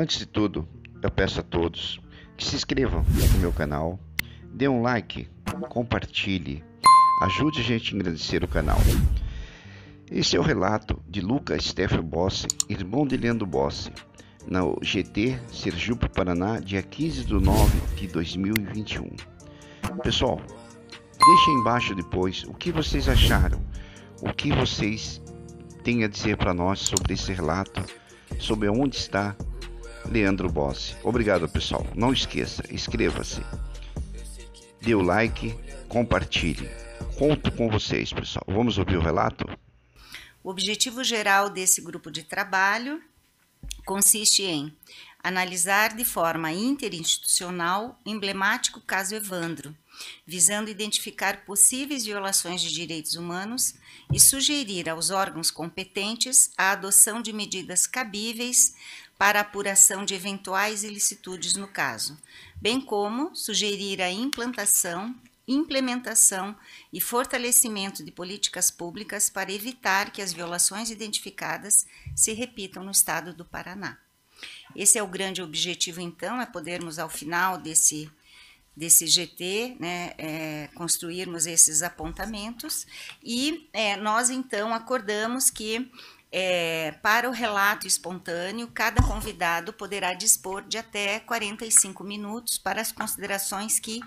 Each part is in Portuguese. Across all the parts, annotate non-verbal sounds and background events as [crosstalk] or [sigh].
Antes de tudo, eu peço a todos que se inscrevam no meu canal, dê um like, compartilhe, ajude a gente a engrandecer o canal. Esse é o relato de Lucas Stephen Bossi, irmão de Leandro Bossi, na GT Sergipe Paraná, dia 15 de nove de 2021. Pessoal, deixem embaixo depois o que vocês acharam, o que vocês têm a dizer para nós sobre esse relato, sobre onde está Leandro Bossi. Obrigado, pessoal. Não esqueça, inscreva-se. Dê o like, compartilhe. Conto com vocês, pessoal. Vamos ouvir o relato? O objetivo geral desse grupo de trabalho consiste em analisar de forma interinstitucional o emblemático caso Evandro, visando identificar possíveis violações de direitos humanos e sugerir aos órgãos competentes a adoção de medidas cabíveis para apuração de eventuais ilicitudes no caso, bem como sugerir a implantação, implementação e fortalecimento de políticas públicas para evitar que as violações identificadas se repitam no estado do Paraná. Esse é o grande objetivo, então, é podermos, ao final desse desse GT, né, é, construirmos esses apontamentos e é, nós então acordamos que é, para o relato espontâneo, cada convidado poderá dispor de até 45 minutos para as considerações que,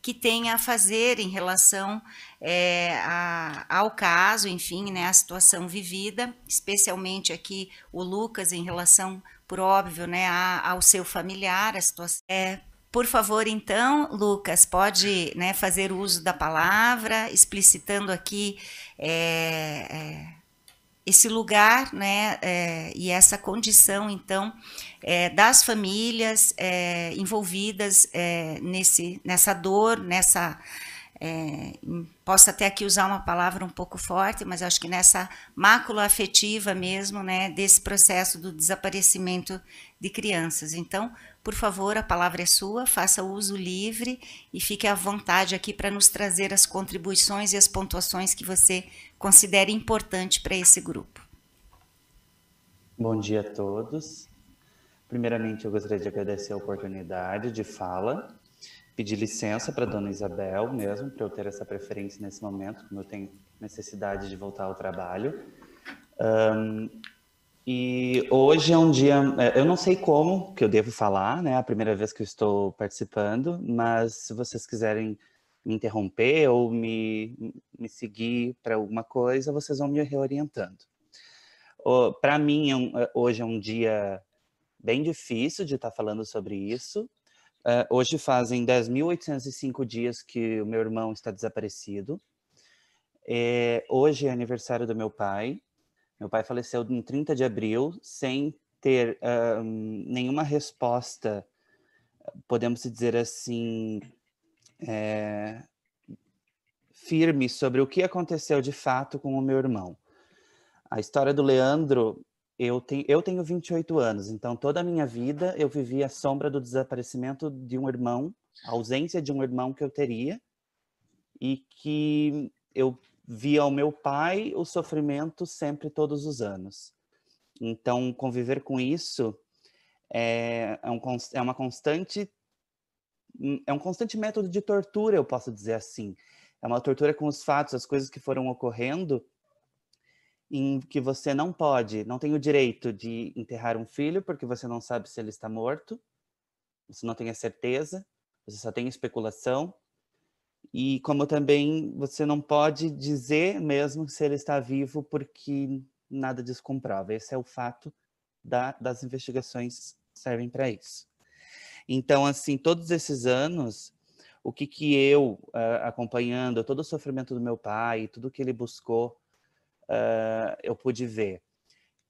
que tenha a fazer em relação é, a, ao caso, enfim, né, a situação vivida, especialmente aqui o Lucas em relação, por óbvio, né, a, ao seu familiar, a situação. É, por favor, então, Lucas, pode né, fazer uso da palavra, explicitando aqui. É, é esse lugar né, é, e essa condição, então, é, das famílias é, envolvidas é, nesse, nessa dor, nessa é, posso até aqui usar uma palavra um pouco forte, mas acho que nessa mácula afetiva mesmo, né, desse processo do desaparecimento de crianças. Então, por favor, a palavra é sua, faça uso livre e fique à vontade aqui para nos trazer as contribuições e as pontuações que você considere importante para esse grupo. Bom dia a todos. Primeiramente, eu gostaria de agradecer a oportunidade de fala pedir licença para dona Isabel mesmo, para eu ter essa preferência nesse momento, como eu tenho necessidade de voltar ao trabalho. Um, e hoje é um dia, é, eu não sei como que eu devo falar, né? É a primeira vez que eu estou participando, mas se vocês quiserem me interromper ou me, me seguir para alguma coisa, vocês vão me reorientando. Para mim, é é, hoje é um dia bem difícil de estar falando sobre isso, Uh, hoje fazem 10.805 dias que o meu irmão está desaparecido. É, hoje é aniversário do meu pai. Meu pai faleceu em 30 de abril, sem ter uh, nenhuma resposta, podemos dizer assim, é, firme sobre o que aconteceu de fato com o meu irmão. A história do Leandro eu, te, eu tenho 28 anos, então toda a minha vida eu vivi a sombra do desaparecimento de um irmão, a ausência de um irmão que eu teria, e que eu via o meu pai o sofrimento sempre todos os anos. Então, conviver com isso é, é, um, é uma constante é um constante método de tortura, eu posso dizer assim. É uma tortura com os fatos, as coisas que foram ocorrendo, em que você não pode, não tem o direito de enterrar um filho porque você não sabe se ele está morto, você não tem a certeza, você só tem especulação. E como também você não pode dizer mesmo se ele está vivo porque nada descomprova. Esse é o fato da, das investigações servem para isso. Então, assim, todos esses anos, o que que eu, ah, acompanhando todo o sofrimento do meu pai, tudo que ele buscou uh, eu pude ver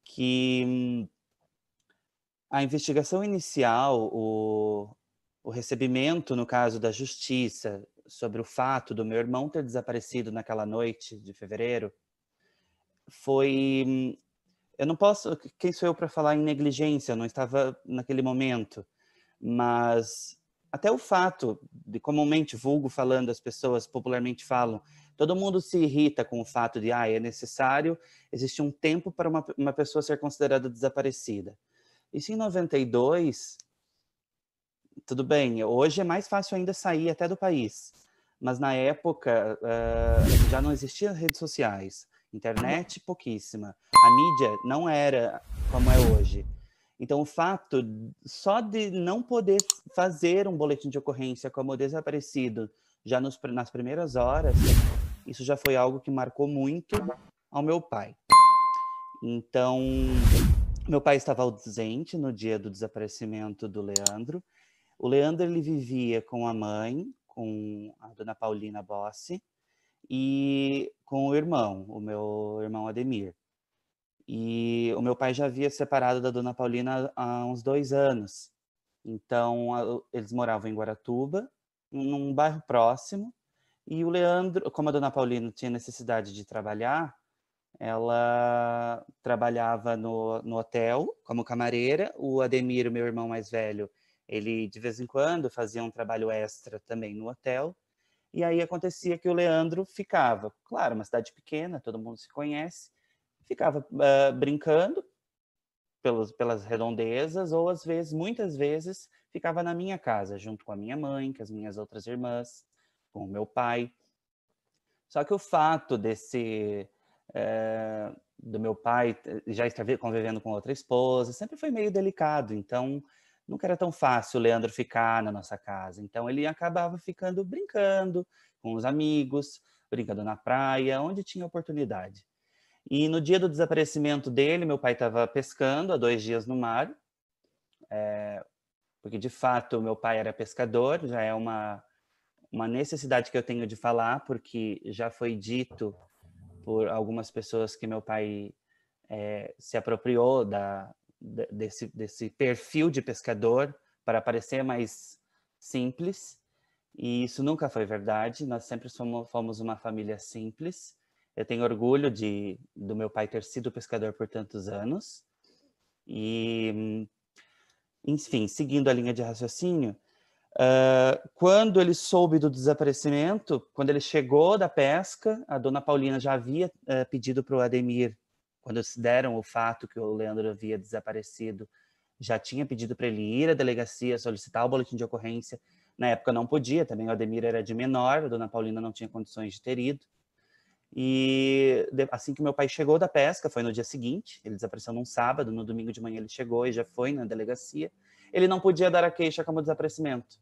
que hum, a investigação inicial, o, o recebimento, no caso da justiça, sobre o fato do meu irmão ter desaparecido naquela noite de fevereiro, foi. Hum, eu não posso. Quem sou eu para falar em negligência? Eu não estava naquele momento. Mas até o fato de comumente vulgo falando, as pessoas popularmente falam, Todo mundo se irrita com o fato de, ah, é necessário existir um tempo para uma, uma pessoa ser considerada desaparecida. Isso em 92, tudo bem, hoje é mais fácil ainda sair até do país, mas na época uh, já não existiam redes sociais, internet pouquíssima, a mídia não era como é hoje. Então, o fato só de não poder fazer um boletim de ocorrência como desaparecido já nos, nas primeiras horas isso já foi algo que marcou muito ao meu pai. Então, meu pai estava ausente no dia do desaparecimento do Leandro. O Leandro ele vivia com a mãe, com a dona Paulina Bossi, e com o irmão, o meu irmão Ademir. E o meu pai já havia separado da dona Paulina há uns dois anos. Então, eles moravam em Guaratuba, num bairro próximo, e o Leandro, como a dona Paulina tinha necessidade de trabalhar, ela trabalhava no, no hotel como camareira. O Ademir, meu irmão mais velho, ele de vez em quando fazia um trabalho extra também no hotel. E aí acontecia que o Leandro ficava, claro, uma cidade pequena, todo mundo se conhece, ficava uh, brincando pelos, pelas redondezas, ou às vezes, muitas vezes, ficava na minha casa, junto com a minha mãe, com as minhas outras irmãs com o meu pai. Só que o fato desse é, do meu pai já estar convivendo com outra esposa sempre foi meio delicado, então nunca era tão fácil o Leandro ficar na nossa casa. Então ele acabava ficando brincando com os amigos, brincando na praia, onde tinha oportunidade. E no dia do desaparecimento dele, meu pai estava pescando há dois dias no mar, é, porque de fato meu pai era pescador, já é uma uma necessidade que eu tenho de falar, porque já foi dito por algumas pessoas que meu pai é, se apropriou da, desse, desse perfil de pescador para parecer mais simples. E isso nunca foi verdade. Nós sempre fomos, fomos uma família simples. Eu tenho orgulho de do meu pai ter sido pescador por tantos anos. E, enfim, seguindo a linha de raciocínio, Uh, quando ele soube do desaparecimento, quando ele chegou da pesca, a dona Paulina já havia uh, pedido para o Ademir, quando se deram o fato que o Leandro havia desaparecido, já tinha pedido para ele ir à delegacia solicitar o boletim de ocorrência. Na época não podia, também o Ademir era de menor, a dona Paulina não tinha condições de ter ido. E assim que meu pai chegou da pesca, foi no dia seguinte, ele desapareceu num sábado, no domingo de manhã ele chegou e já foi na delegacia. Ele não podia dar a queixa como desaparecimento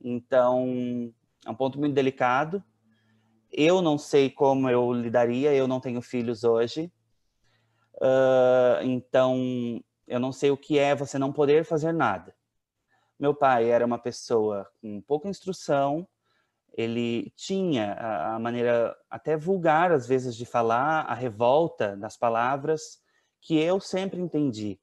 então, é um ponto muito delicado. Eu não sei como eu lidaria, eu não tenho filhos hoje. Uh, então, eu não sei o que é você não poder fazer nada. Meu pai era uma pessoa com pouca instrução, ele tinha a, a maneira até vulgar, às vezes, de falar, a revolta das palavras, que eu sempre entendi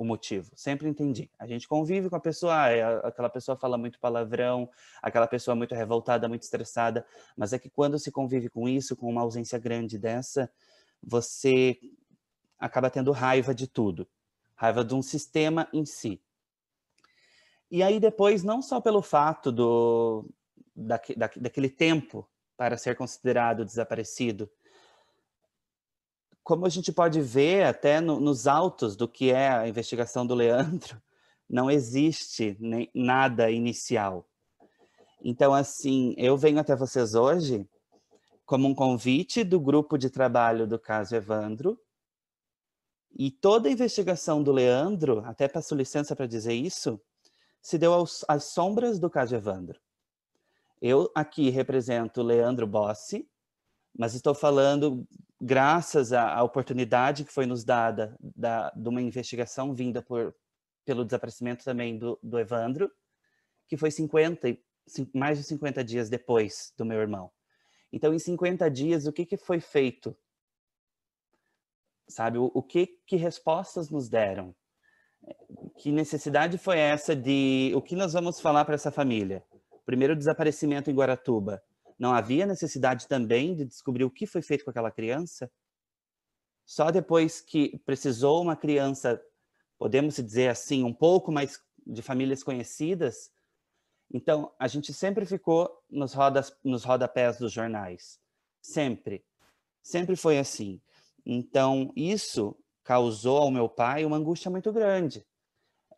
o motivo, sempre entendi. A gente convive com a pessoa, ah, é, aquela pessoa fala muito palavrão, aquela pessoa muito revoltada, muito estressada, mas é que quando se convive com isso, com uma ausência grande dessa, você acaba tendo raiva de tudo, raiva de um sistema em si. E aí depois, não só pelo fato do, daquele tempo para ser considerado desaparecido, como a gente pode ver até no, nos autos do que é a investigação do Leandro, [laughs] não existe nem, nada inicial. Então, assim, eu venho até vocês hoje como um convite do grupo de trabalho do caso Evandro, e toda a investigação do Leandro, até peço licença para dizer isso, se deu aos, às sombras do caso Evandro. Eu aqui represento Leandro Bossi, mas estou falando graças à, à oportunidade que foi nos dada da, de uma investigação vinda por, pelo desaparecimento também do, do Evandro, que foi 50, mais de 50 dias depois do meu irmão. Então, em 50 dias, o que, que foi feito? Sabe, o, o que, que respostas nos deram? Que necessidade foi essa de... O que nós vamos falar para essa família? Primeiro desaparecimento em Guaratuba. Não havia necessidade também de descobrir o que foi feito com aquela criança? Só depois que precisou uma criança, podemos dizer assim, um pouco mais de famílias conhecidas. Então, a gente sempre ficou nos, rodas, nos rodapés dos jornais. Sempre. Sempre foi assim. Então, isso causou ao meu pai uma angústia muito grande.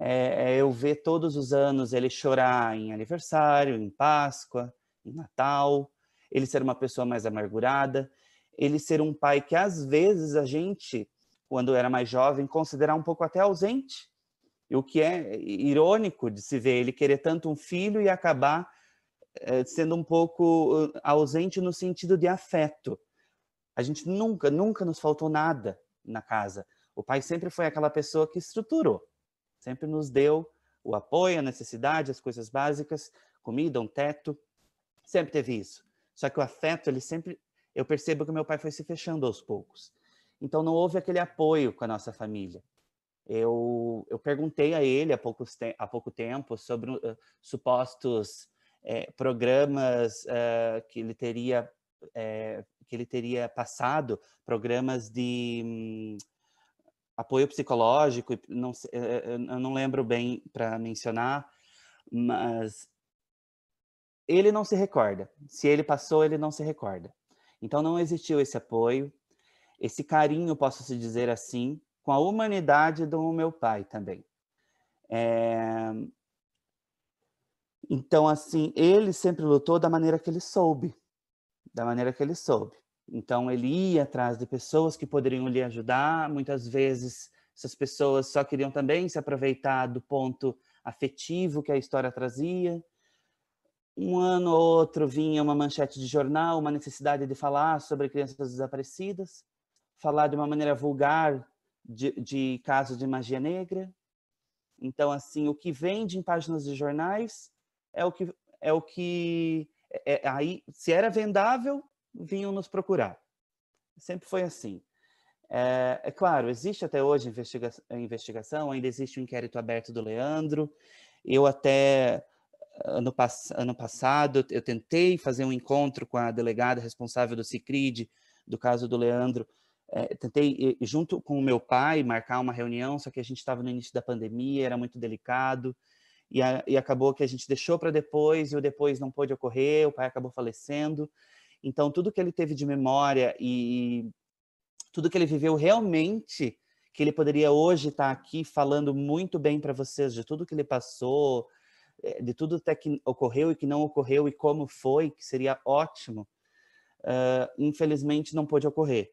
É, é eu ver todos os anos ele chorar em aniversário, em Páscoa, Natal, ele ser uma pessoa mais amargurada, ele ser um pai que às vezes a gente, quando era mais jovem, considerar um pouco até ausente. E o que é irônico de se ver ele querer tanto um filho e acabar eh, sendo um pouco eh, ausente no sentido de afeto. A gente nunca, nunca nos faltou nada na casa. O pai sempre foi aquela pessoa que estruturou, sempre nos deu o apoio, a necessidade, as coisas básicas, comida, um teto. Sempre teve isso. Só que o afeto, ele sempre. Eu percebo que meu pai foi se fechando aos poucos. Então não houve aquele apoio com a nossa família. Eu, eu perguntei a ele há, poucos te... há pouco tempo sobre uh, supostos eh, programas uh, que ele teria que ele teria passado, programas de hum, apoio psicológico, não, eu não lembro bem para mencionar, mas ele não se recorda. Se ele passou, ele não se recorda. Então não existiu esse apoio, esse carinho, posso se dizer assim, com a humanidade do meu pai também. É... Então, assim, ele sempre lutou da maneira que ele soube, da maneira que ele soube. Então, ele ia atrás de pessoas que poderiam lhe ajudar. Muitas vezes, essas pessoas só queriam também se aproveitar do ponto afetivo que a história trazia. Um ano ou outro vinha uma manchete de jornal, uma necessidade de falar sobre crianças desaparecidas, falar de uma maneira vulgar de, de casos de magia negra. Então, assim, o que vende em páginas de jornais é o que é o que é, é aí se era vendável vinham nos procurar. Sempre foi assim. É, é claro, existe até hoje investiga investigação, ainda existe o um inquérito aberto do Leandro. Eu até ano, pass ano passado eu tentei fazer um encontro com a delegada responsável do Cicrid, do caso do Leandro, é, tentei, junto com o meu pai, marcar uma reunião, só que a gente estava no início da pandemia, era muito delicado, e, a, e acabou que a gente deixou para depois, e o depois não pôde ocorrer, o pai acabou falecendo. Então, tudo que ele teve de memória e, tudo que ele viveu realmente, que ele poderia hoje estar tá aqui falando muito bem para vocês de tudo que ele passou, é, de tudo até que ocorreu e que não ocorreu e como foi, que seria ótimo, uh, infelizmente não pôde ocorrer.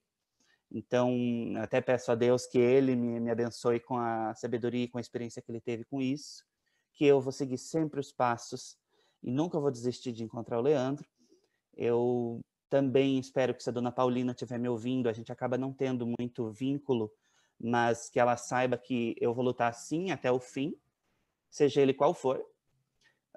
Então, até peço a Deus que Ele me, me abençoe com a sabedoria e com a experiência que Ele teve com isso, que eu vou seguir sempre os passos e nunca vou desistir de encontrar o Leandro. Eu também espero que se a dona Paulina estiver me ouvindo, a gente acaba não tendo muito vínculo, mas que ela saiba que eu vou lutar sim até o fim, seja ele qual for,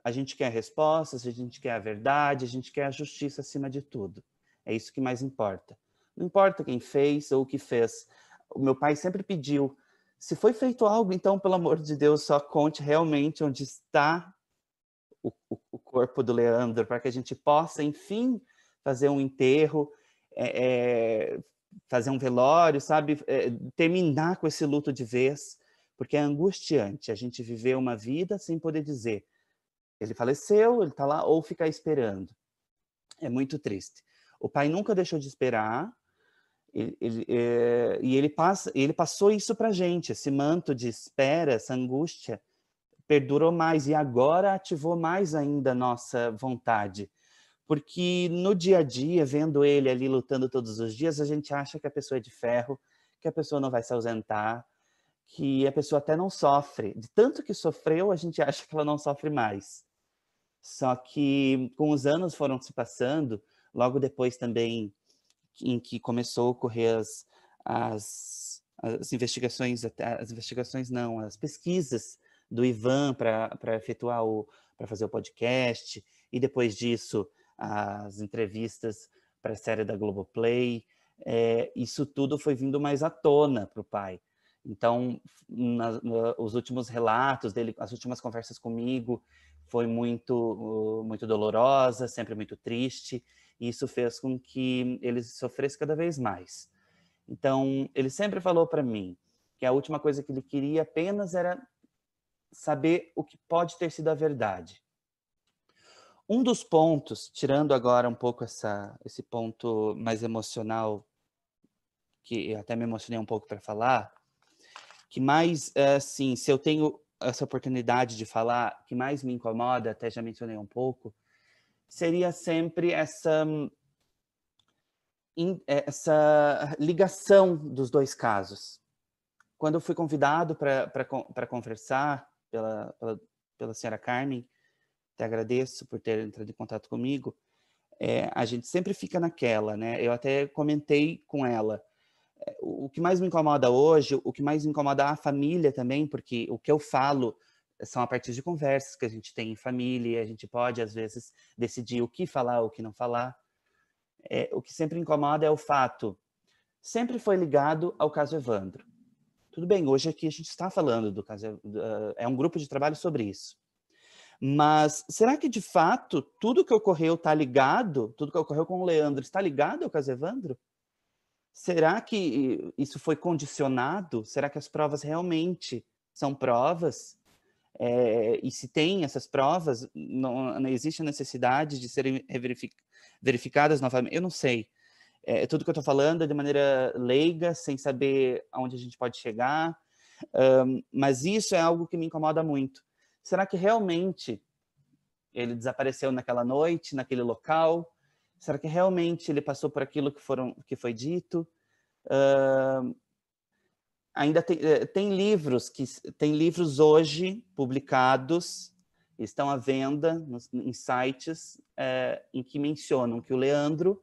a gente quer respostas, a gente quer a verdade, a gente quer a justiça acima de tudo. É isso que mais importa. Não importa quem fez ou o que fez. O meu pai sempre pediu: se foi feito algo, então, pelo amor de Deus, só conte realmente onde está o, o, o corpo do Leandro, para que a gente possa, enfim, fazer um enterro, é, é, fazer um velório, sabe? É, terminar com esse luto de vez, porque é angustiante a gente viver uma vida sem poder dizer ele faleceu, ele está lá, ou ficar esperando. É muito triste. O pai nunca deixou de esperar, ele, ele, é, e ele, passa, ele passou isso para gente, esse manto de espera, essa angústia, perdurou mais e agora ativou mais ainda a nossa vontade. Porque no dia a dia, vendo ele ali lutando todos os dias, a gente acha que a pessoa é de ferro, que a pessoa não vai se ausentar, que a pessoa até não sofre. De tanto que sofreu, a gente acha que ela não sofre mais. Só que com os anos foram se passando, logo depois também em que começou a ocorrer as, as, as investigações, as investigações não, as pesquisas do Ivan para efetuar o, para fazer o podcast, e depois disso as entrevistas para a série da Globoplay, é, isso tudo foi vindo mais à tona para o pai. Então, na, na, os últimos relatos dele, as últimas conversas comigo, foi muito, uh, muito dolorosa, sempre muito triste. E isso fez com que ele sofresse cada vez mais. Então, ele sempre falou para mim que a última coisa que ele queria apenas era saber o que pode ter sido a verdade. Um dos pontos, tirando agora um pouco essa, esse ponto mais emocional, que eu até me emocionei um pouco para falar, que mais, assim, se eu tenho essa oportunidade de falar, que mais me incomoda, até já mencionei um pouco, seria sempre essa hum, é, essa ligação dos dois casos. Quando eu fui convidado para conversar pela, pela, pela senhora Carmen, te agradeço por ter entrado em contato comigo, é, a gente sempre fica naquela, né? Eu até comentei com ela, o que mais me incomoda hoje, o que mais me incomoda a família também, porque o que eu falo eh, são a partir de conversas que a gente tem em família, a gente pode, às vezes, decidir o que falar, o que não falar. É, o que sempre incomoda é o fato, sempre foi ligado ao caso Evandro. Tudo bem, hoje aqui a gente está falando do caso, eh, é um grupo de trabalho sobre isso. Mas será que, de fato, tudo que ocorreu está ligado, tudo que ocorreu com o Leandro está ligado ao caso Evandro? será que isso foi condicionado? Será que as provas realmente são provas? É, e se tem essas provas, não, não existe a necessidade de serem verific, verificadas novamente? Eu não sei. É, é tudo que eu estou falando é de maneira leiga, sem saber aonde a gente pode chegar, um, mas isso é algo que me incomoda muito. Será que realmente ele desapareceu naquela noite, naquele local? Será que realmente ele passou por aquilo que, foram, que foi dito? Uh, ainda tem, eh, tem, livros que tem livros hoje publicados estão à venda nos, em sites é, em que mencionam que o Leandro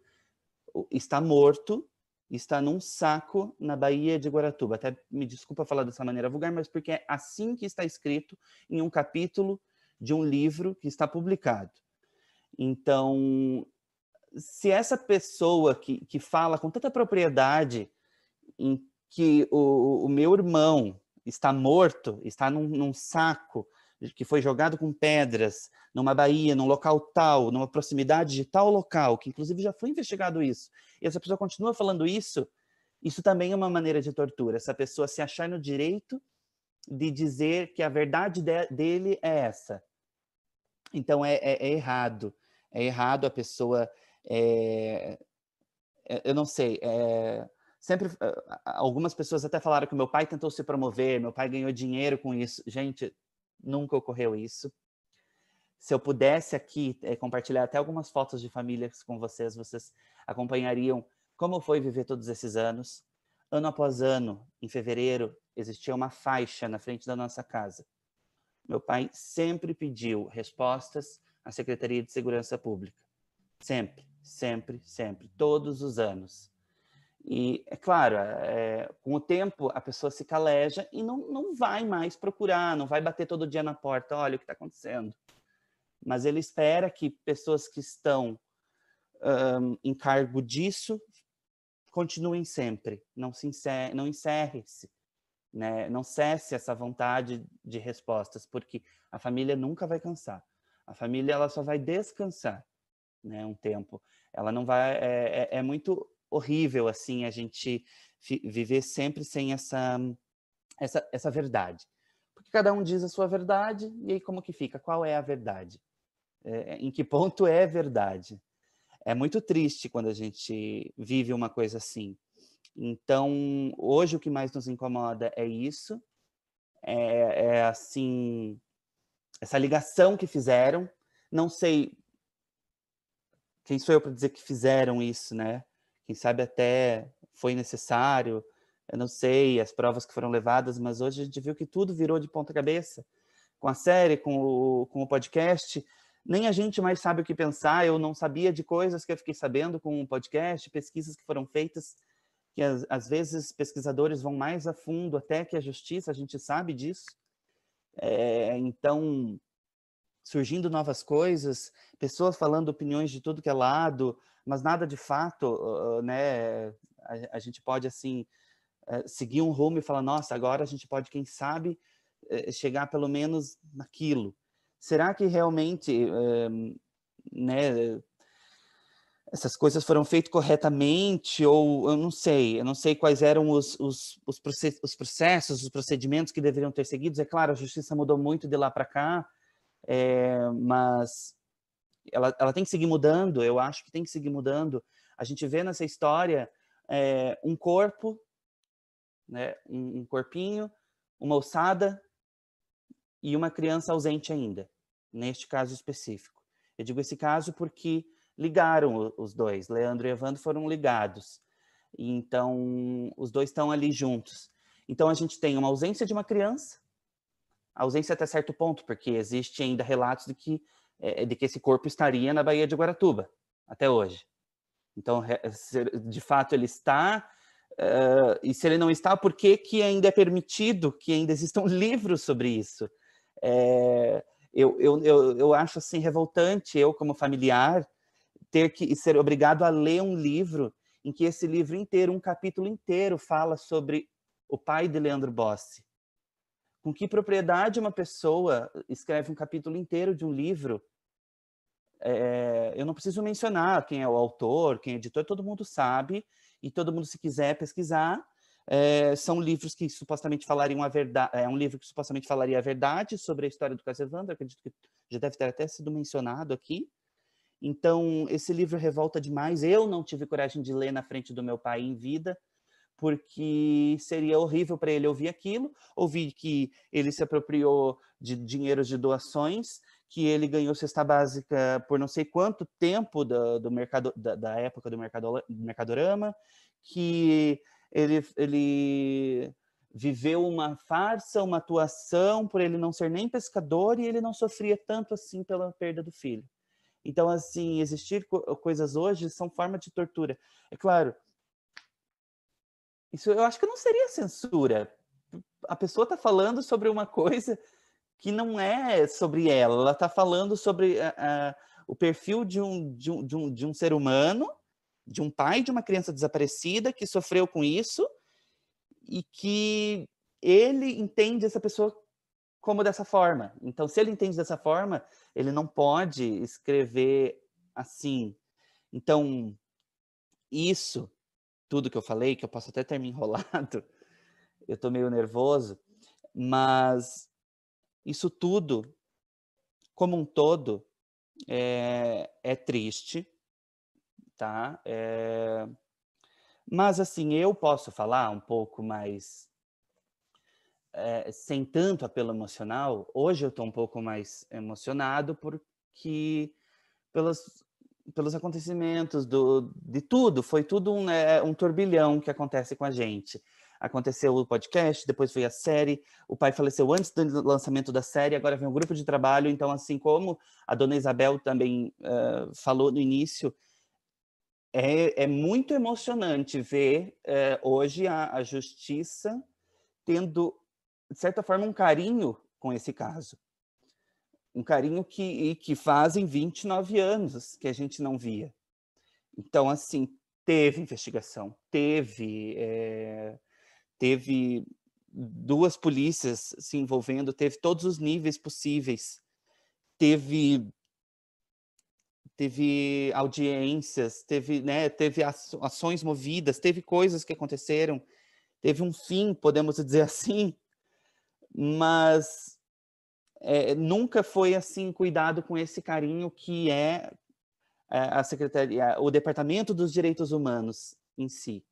está morto está num saco na Baía de Guaratuba. Até me desculpa falar dessa maneira vulgar, mas porque é assim que está escrito em um capítulo de um livro que está publicado. Então, se essa pessoa que, que fala com tanta propriedade em que o, o meu irmão está morto, está num, num saco, que foi jogado com pedras numa baía, num local tal, numa proximidade de tal local, que inclusive já foi investigado isso, e essa pessoa continua falando isso, isso também é uma maneira de tortura. Essa pessoa se achar no direito de dizer que a verdade de dele é essa. Então é, é, é errado. É errado a pessoa é, é, eu não sei. É, sempre eh, algumas pessoas até falaram que meu pai tentou se promover, meu pai ganhou dinheiro com isso. Gente, nunca ocorreu isso. Se eu pudesse aqui é, compartilhar até algumas fotos de famílias com vocês, vocês acompanhariam como foi viver todos esses anos. Ano após ano, em fevereiro, existia uma faixa na frente da nossa casa. Meu pai sempre pediu respostas à Secretaria de Segurança Pública. Sempre sempre, sempre, todos os anos. E, é claro, é, com o tempo a pessoa se caleja e não, não vai mais procurar, não vai bater todo dia na porta, olha o que está acontecendo. Mas ele espera que pessoas que estão um, em cargo disso continuem sempre, não se encerre, não encerre-se, né? não cesse essa vontade de respostas, porque a família nunca vai cansar. A família ela só vai descansar né, um tempo. Ela não vai. É, é, é muito horrível assim a gente viver sempre sem essa, essa, essa verdade. Porque cada um diz a sua verdade, e aí como que fica? Qual é a verdade? É, em que ponto é verdade? É muito triste quando a gente vive uma coisa assim. Então, hoje o que mais nos incomoda é isso, é, é assim, essa ligação que fizeram. Não sei quem sou eu para dizer que fizeram isso, né? Quem sabe até foi necessário, eu não sei as provas que foram levadas, mas hoje a gente viu que tudo virou de ponta cabeça. Com a série, com o, com o podcast, nem a gente mais sabe o que pensar. Eu não sabia de coisas que eu fiquei sabendo com o podcast, pesquisas que foram feitas, que às, às vezes pesquisadores vão mais a fundo até que a justiça, a gente sabe disso. É, então, surgindo novas coisas, pessoas falando opiniões de tudo que é lado, mas nada de fato, né? A, a gente pode, assim, eh, seguir um rumo e falar, nossa, agora a gente pode, quem sabe, eh, chegar pelo menos naquilo. Será que realmente, eh, né, essas coisas foram feitas corretamente ou eu não sei, eu não sei quais eram os, os, os, processos, os procedimentos que deveriam ter seguidos. É claro, a justiça mudou muito de lá para cá, é, mas ela, ela tem que seguir mudando, eu acho que tem que seguir mudando. A gente vê nessa história é, um corpo, né, um, um corpinho, uma ossada e uma criança ausente ainda, neste caso específico. Eu digo esse caso porque ligaram os dois, Leandro e Evandro foram ligados. Então, os dois estão ali juntos. Então, a gente tem uma ausência de uma criança, ausência até certo ponto, porque existe ainda relatos de que, é, de que esse corpo estaria na Baía de Guaratuba, até hoje. Então, de fato, ele está, uh, e se ele não está, por que, que ainda é permitido que ainda existam [laughs] livros sobre isso? É, eu, eu, eu, eu acho, assim, revoltante, eu como familiar, ter que ser obrigado a ler um livro em que esse livro inteiro, um capítulo inteiro, fala sobre o pai de Leandro Bossi, com que propriedade uma pessoa escreve um capítulo inteiro de um livro? É, eu não preciso mencionar quem é o autor, quem é editor, todo mundo sabe, e todo mundo, se quiser pesquisar, é, são livros que supostamente falariam a verdade, é um livro que supostamente falaria a verdade sobre a história do Casevando, acredito que já deve ter até sido mencionado aqui. Então, esse livro revolta demais, eu não tive coragem de ler na frente do meu pai em vida, porque seria horrível para ele ouvir aquilo, ouvir que ele se apropriou de dinheiro de doações, que ele ganhou cesta básica por não sei quanto tempo do, do mercado, da, da, época do mercado, Mercadorama, que ele, ele viveu uma farsa, uma atuação, por ele não ser nem pescador e ele não sofria tanto assim pela perda do filho. Então, assim, existir co coisas hoje são forma de tortura. É claro, isso eu acho que não seria censura. A pessoa está falando sobre uma coisa que não é sobre ela, ela está falando sobre eh, eh, o perfil de um, de, um, de, um, de um ser humano, de um pai de uma criança desaparecida que sofreu com isso e que ele entende essa pessoa como dessa forma. Então, se ele entende dessa forma, ele não pode escrever assim. Então, isso tudo que eu falei, que eu posso até ter me enrolado, [laughs] eu estou meio nervoso, mas isso tudo, como um todo, é, é triste, tá? É, mas, assim, eu posso falar um pouco mais é, sem tanto apelo emocional. Hoje eu estou um pouco mais emocionado porque pelas pelos acontecimentos do, de tudo, foi tudo um, é, um turbilhão que acontece com a gente. Aconteceu o podcast, depois foi a série, o pai faleceu antes do lançamento da série, agora vem o um grupo de trabalho, então assim como a dona Isabel também uh, falou no início, é, é muito emocionante ver uh, hoje a, a justiça tendo, de certa forma, um carinho com esse caso um carinho que, que fazem 29 anos que a gente não via. Então, assim, teve investigação, teve, é, teve duas polícias se envolvendo, teve todos os níveis possíveis, teve teve audiências, teve, né, teve ações movidas, teve coisas que aconteceram, teve um fim, podemos dizer [laughs] assim, mas é, nunca foi assim cuidado com esse carinho que é, é a secretaria, o departamento dos direitos humanos em si.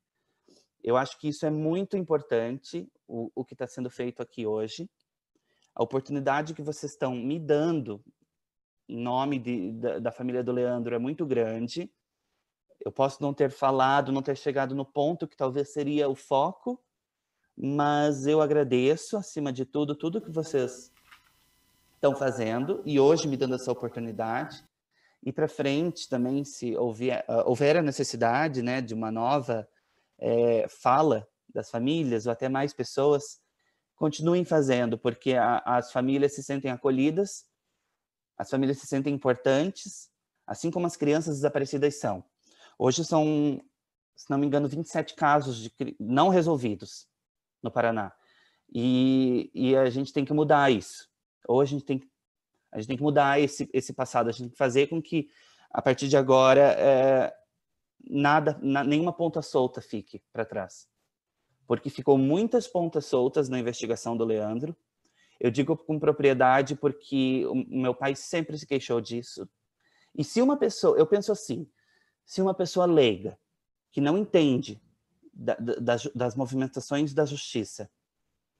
Eu acho que isso é muito importante o, o que está sendo feito aqui hoje, a oportunidade que vocês estão me dando em nome de, da, da família do Leandro é muito grande. Eu posso não ter falado, não ter chegado no ponto que talvez seria o foco, mas eu agradeço, acima de tudo, tudo que vocês estão fazendo e hoje me dando essa oportunidade. E para frente também, se houver, ah, houver a necessidade né, de uma nova é, fala das famílias ou até mais pessoas, continuem fazendo, porque a, as famílias se sentem acolhidas, as famílias se sentem importantes, assim como as crianças desaparecidas são. Hoje são, se não me engano, 27 casos de, não resolvidos no Paraná. E, e a gente tem que mudar isso. Ou a gente tem que, a gente tem que mudar esse, esse passado, a gente tem que fazer com que, a partir de agora, é, nada, na, nenhuma ponta solta fique para trás. Porque ficou muitas pontas soltas na investigação do Leandro. Eu digo com propriedade porque o meu pai sempre se queixou disso. E se uma pessoa, eu penso assim, se uma pessoa leiga, que não entende da, da, das, das movimentações da justiça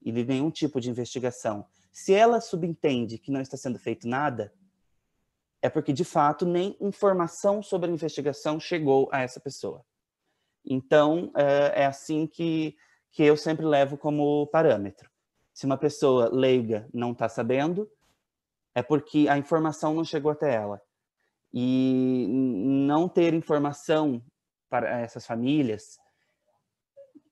e de nenhum tipo de investigação, se ela subentende que não está sendo feito nada, é porque de fato nem informação sobre a investigação chegou a essa pessoa. Então, é, é assim que, que eu sempre levo como parâmetro. Se uma pessoa leiga não está sabendo, é porque a informação não chegou até ela. E não ter informação para essas famílias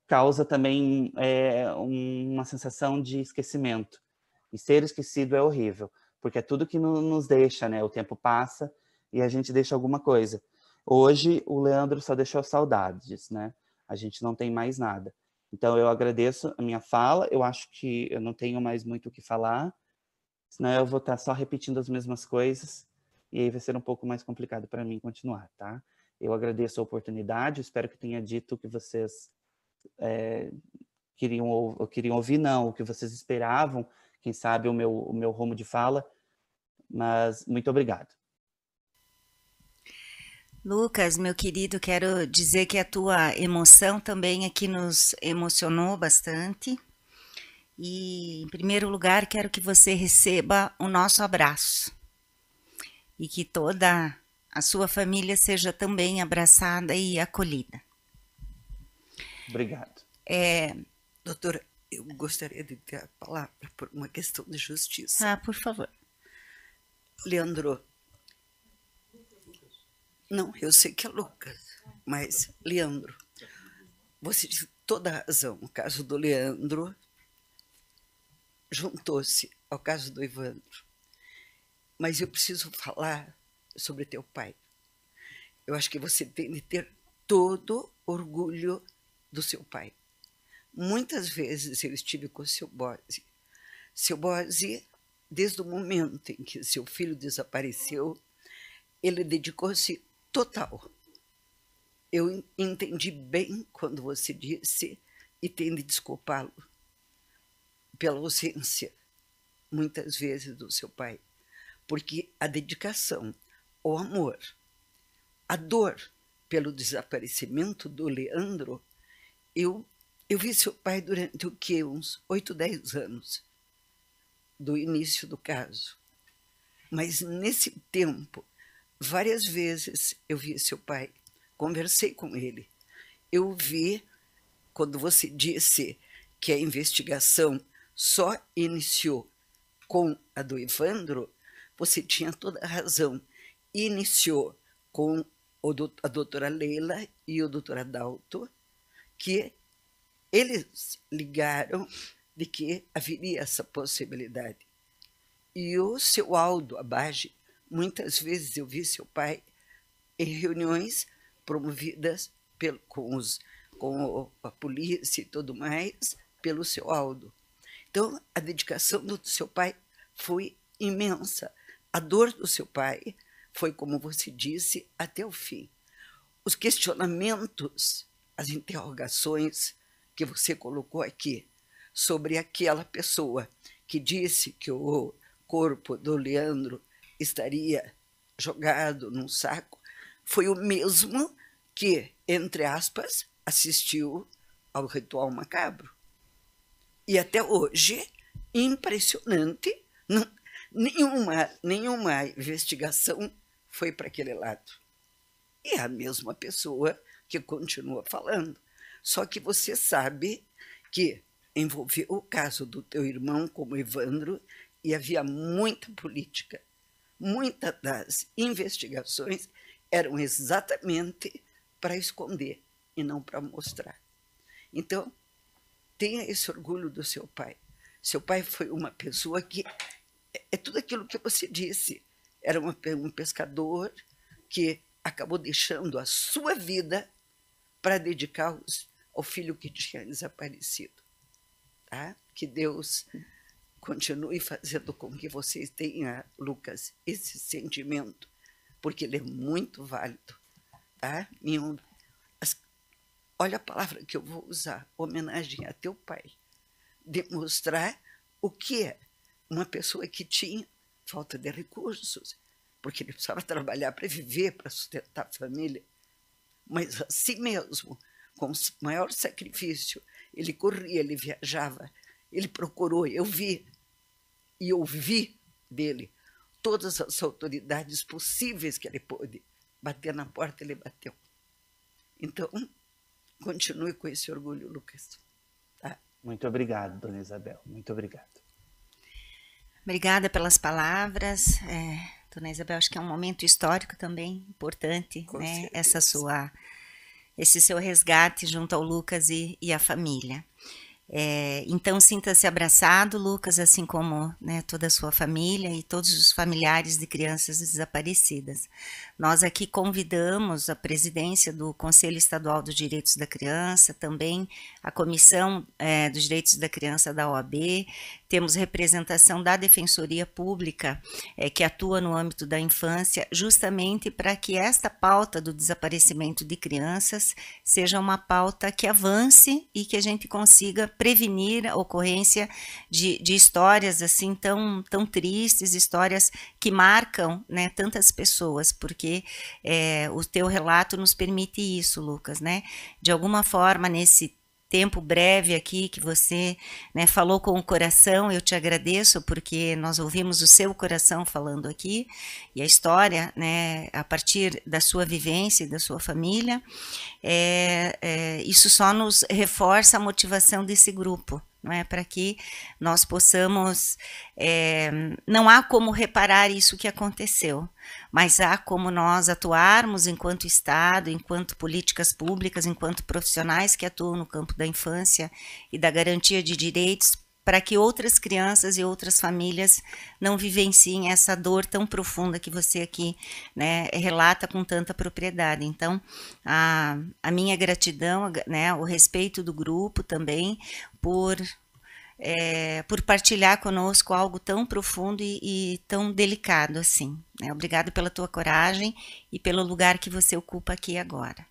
causa também é, uma sensação de esquecimento. E ser esquecido é horrível, porque é tudo que no, nos deixa, né? O tempo passa e a gente deixa alguma coisa. Hoje, o Leandro só deixou saudades, né? A gente não tem mais nada. Então, eu agradeço a minha fala. Eu acho que eu não tenho mais muito o que falar, senão eu vou estar só repetindo as mesmas coisas e aí vai ser um pouco mais complicado para mim continuar, tá? Eu agradeço a oportunidade, espero que tenha dito o que vocês é, queriam, ou, queriam ouvir, não, o que vocês esperavam quem sabe, o meu, o meu rumo de fala. Mas muito obrigado. Lucas, meu querido, quero dizer que a tua emoção também aqui é nos emocionou bastante. E, em primeiro lugar, quero que você receba o nosso abraço e que toda a sua família seja também abraçada e acolhida. Obrigado. É, doutor, eu gostaria de ter a palavra por uma questão de justiça. Ah, por favor. Leandro. Não, eu sei que é Lucas, mas Leandro, você tem toda a razão. O caso do Leandro juntou-se ao caso do Ivandro. Mas eu preciso falar sobre teu pai. Eu acho que você tem de ter todo orgulho do seu pai. Muitas vezes eu estive com seu Bose. Seu Bose, desde o momento em que seu filho desapareceu, ele dedicou-se total. Eu entendi bem quando você disse e tende a desculpá-lo pela ausência, muitas vezes, do seu pai. Porque a dedicação, o amor, a dor pelo desaparecimento do Leandro, eu eu vi seu pai durante o que? Uns oito dez anos do início do caso. Mas nesse tempo, várias vezes eu vi seu pai, conversei com ele. Eu vi quando você disse que a investigação só iniciou com a do Evandro, você tinha toda a razão. Iniciou com a doutora Leila e o doutor Adalto, que eles ligaram de que haveria essa possibilidade. E o seu Aldo Abage, muitas vezes eu vi seu pai em reuniões promovidas pelo, com, os, com a polícia e tudo mais, pelo seu Aldo. Então, a dedicação do seu pai foi imensa. A dor do seu pai foi, como você disse, até o fim. Os questionamentos, as interrogações, que você colocou aqui sobre aquela pessoa que disse que o corpo do Leandro estaria jogado num saco, foi o mesmo que, entre aspas, assistiu ao ritual macabro. E até hoje, impressionante, não, nenhuma, nenhuma investigação foi para aquele lado. E é a mesma pessoa que continua falando. Só que você sabe que envolveu o caso do teu irmão, como Evandro, e havia muita política. Muitas das investigações eram exatamente para esconder e não para mostrar. Então, tenha esse orgulho do seu pai. Seu pai foi uma pessoa que é, é tudo aquilo que você disse. Era uma, um pescador que acabou deixando a sua vida para dedicar os ao filho que tinha desaparecido. Tá? Que Deus continue fazendo com que vocês tenham, Lucas, esse sentimento, porque ele é muito válido. Tá? Minha, as, olha a palavra que eu vou usar, homenagem a teu pai. Demonstrar o que é uma pessoa que tinha falta de recursos, porque ele precisava trabalhar para viver, para sustentar a família, mas assim mesmo com o maior sacrifício. Ele corria, ele viajava, ele procurou. Eu vi e ouvi dele todas as autoridades possíveis que ele pôde. Bater na porta, ele bateu. Então, continue com esse orgulho, Lucas. Tá? Muito obrigado, dona Isabel. Muito obrigado. Obrigada pelas palavras. É, dona Isabel, acho que é um momento histórico também importante, com né? Certeza. Essa sua esse seu resgate junto ao Lucas e, e à família. É, então sinta-se abraçado, Lucas, assim como né, toda a sua família e todos os familiares de crianças desaparecidas. Nós aqui convidamos a presidência do Conselho Estadual dos Direitos da Criança, também a Comissão é, dos Direitos da Criança da OAB, temos representação da Defensoria Pública, é, que atua no âmbito da infância, justamente para que esta pauta do desaparecimento de crianças seja uma pauta que avance e que a gente consiga prevenir a ocorrência de, de histórias assim tão, tão tristes, histórias que marcam né, tantas pessoas, porque é, o teu relato nos permite isso, Lucas, né? De alguma forma, nesse tempo breve aqui que você né, falou com o coração. Eu te agradeço porque nós ouvimos o seu coração falando aqui e a história, né, a partir da sua vivência e da sua família, é, é, isso só nos reforça a motivação desse grupo. Não é? Para que nós possamos. É, não há como reparar isso que aconteceu, mas há como nós atuarmos enquanto Estado, enquanto políticas públicas, enquanto profissionais que atuam no campo da infância e da garantia de direitos para que outras crianças e outras famílias não vivenciem essa dor tão profunda que você aqui né, relata com tanta propriedade. Então, a, a minha gratidão, né, o respeito do grupo também por é, por partilhar conosco algo tão profundo e, e tão delicado assim. Né? Obrigado pela tua coragem e pelo lugar que você ocupa aqui agora.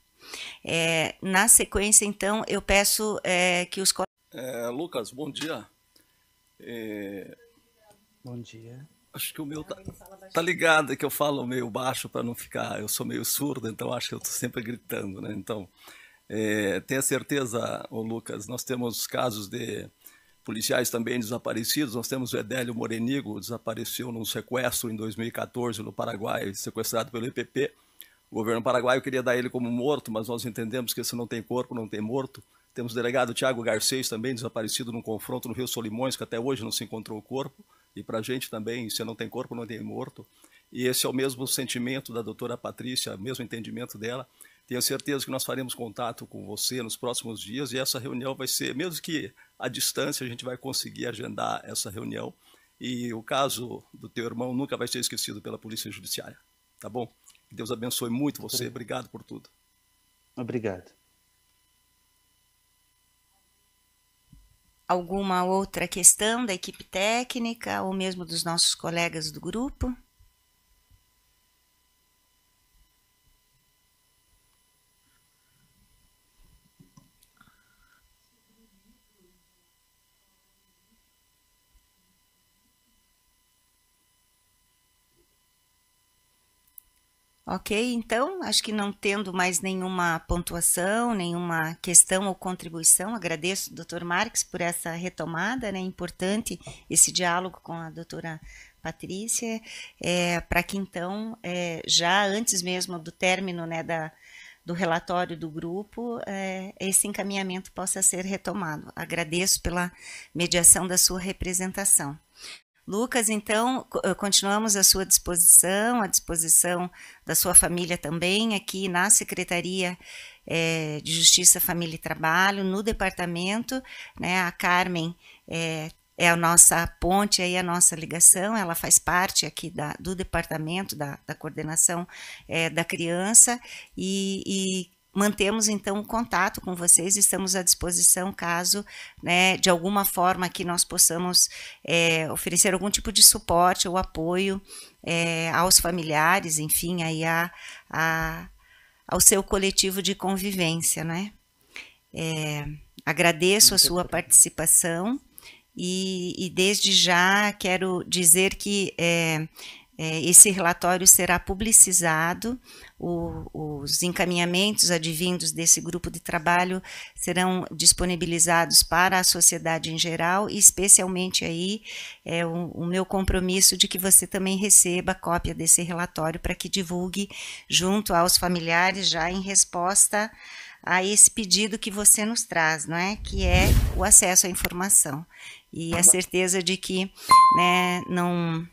É, na sequência, então, eu peço é, que os. É, Lucas, bom dia. É, bom dia. Acho que o meu tá, tá ligado, que eu falo meio baixo para não ficar. Eu sou meio surdo, então acho que eu estou sempre gritando, né? Então, é, tenha certeza, ô Lucas, nós temos casos de policiais também desaparecidos. Nós temos o Edélio Morenigo, desapareceu num sequestro em 2014 no Paraguai, sequestrado pelo EPP. O governo paraguaio queria dar ele como morto, mas nós entendemos que se não tem corpo, não tem morto. Temos o delegado Tiago Garcês também desaparecido num confronto no Rio Solimões, que até hoje não se encontrou o corpo. E para a gente também, se não tem corpo, não tem morto. E esse é o mesmo sentimento da doutora Patrícia, o mesmo entendimento dela. Tenho certeza que nós faremos contato com você nos próximos dias e essa reunião vai ser, mesmo que à distância a gente vai conseguir agendar essa reunião e o caso do teu irmão nunca vai ser esquecido pela Polícia Judiciária, tá bom? Deus abençoe muito você, obrigado por tudo. Obrigado. Alguma outra questão da equipe técnica ou mesmo dos nossos colegas do grupo? Ok, então acho que não tendo mais nenhuma pontuação, nenhuma questão ou contribuição, agradeço Dr. Marques por essa retomada, né? Importante esse diálogo com a doutora Patrícia, é, para que então é, já antes mesmo do término, né, da, do relatório do grupo, é, esse encaminhamento possa ser retomado. Agradeço pela mediação da sua representação. Lucas, então, eh, continuamos à sua disposição, à disposição da sua família também, aqui na Secretaria é, de Justiça, Família e Trabalho, no departamento. Né, a Carmen é, é, a nossa ponte, aí, a nossa ligação, ela faz parte aqui da, do departamento, da, da coordenação é, da criança, e, e mantemos então o contato com vocês, estamos à disposição caso, né, de alguma forma que nós possamos é, oferecer algum tipo de suporte ou apoio é, aos familiares, enfim, aí a, a, ao seu coletivo de convivência, né? É, agradeço Muito a sua bom. participação e, e, desde já quero dizer que é, é, esse relatório será publicizado, o, os encaminhamentos advindos desse grupo de trabalho serão disponibilizados para a sociedade em geral e especialmente aí é o, o meu compromisso de que você também receba cópia desse relatório para que divulgue junto aos familiares já em resposta a esse pedido que você nos traz, não é? Que é o acesso à informação e a certeza de que né, não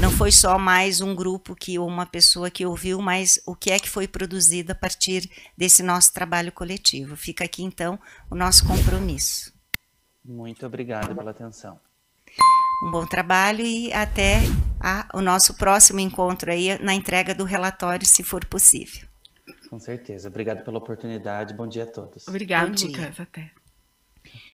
não foi só mais um grupo que ou uma pessoa que ouviu, mas o que é que foi produzido a partir desse nosso trabalho coletivo. Fica aqui então o nosso compromisso. Muito obrigado pela atenção. Um bom trabalho e até a, o nosso próximo encontro aí na entrega do relatório, se for possível. Com certeza. Obrigado pela oportunidade. Bom dia a todos. Obrigado, Lucas. Até.